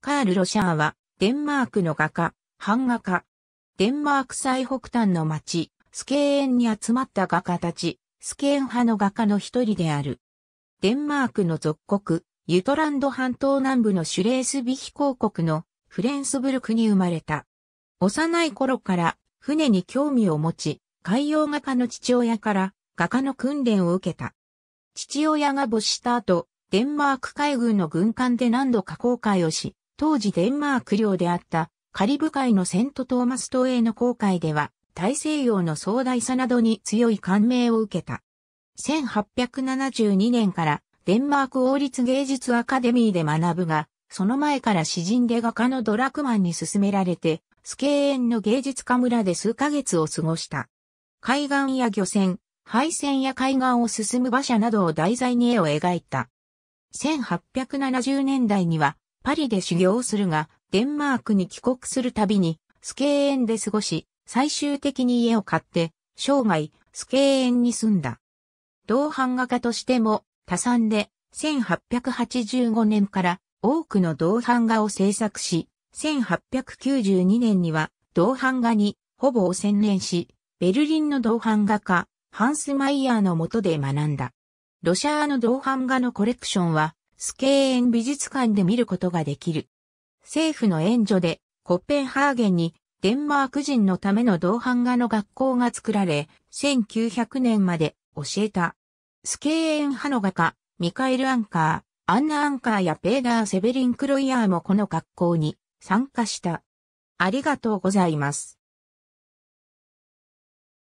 カール・ロシャーは、デンマークの画家、版画家。デンマーク最北端の町、スケーンに集まった画家たち、スケーン派の画家の一人である。デンマークの属国、ユトランド半島南部のシュレースビヒ公国のフレンスブルクに生まれた。幼い頃から船に興味を持ち、海洋画家の父親から画家の訓練を受けた。父親が没した後、デンマーク海軍の軍艦で何度か航海をし、当時デンマーク領であったカリブ海のセントトーマス島への航海では、大西洋の壮大さなどに強い感銘を受けた。1872年からデンマーク王立芸術アカデミーで学ぶが、その前から詩人で画家のドラクマンに勧められて、スケーエンの芸術家村で数ヶ月を過ごした。海岸や漁船、廃船や海岸を進む馬車などを題材に絵を描いた。1870年代にはパリで修行するが、デンマークに帰国するたびに、スケーエンで過ごし、最終的に家を買って、生涯、スケーエンに住んだ。同版画家としても、多産で、1885年から多くの同版画を制作し、1892年には同版画にほぼを専念し、ベルリンの同版画家、ハンス・マイヤーの下で学んだ。ロシアの同版画のコレクションはスケーエン美術館で見ることができる。政府の援助でコッペンハーゲンにデンマーク人のための同伴画の学校が作られ、1900年まで教えた。スケーエン派の画家、ミカエル・アンカー、アンナ・アンカーやペーダー・セベリン・クロイヤーもこの学校に参加した。ありがとうございます。